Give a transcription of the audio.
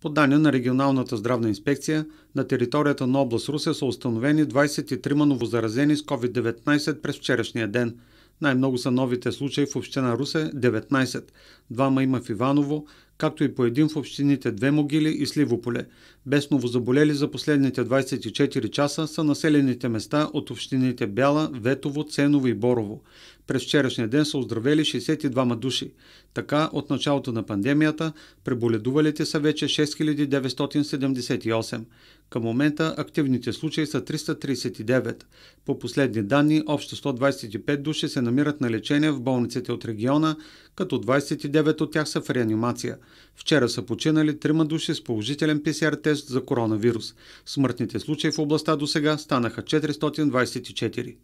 По данни на Регионалната здравна инспекция, на територията на област Русе са установени 23 новозаразени с COVID-19 през вчерашния ден. Най-много са новите случаи в община Русе – 19. Двама има в Иваново, както и по един в общините две могили и Сливополе. Без новозаболели за последните 24 часа са населените места от общините Бяла, Ветово, Ценово и Борово. През вчерашния ден са оздравели 62 души. Така, от началото на пандемията, преболедувалите са вече 6978. Към момента активните случаи са 339. По последни данни, общо 125 души се намират на лечение в болниците от региона, като 29 от тях са в реанимация. Вчера са починали трима души с положителен ПСР тест за коронавирус. Смъртните случаи в областта до сега станаха 424.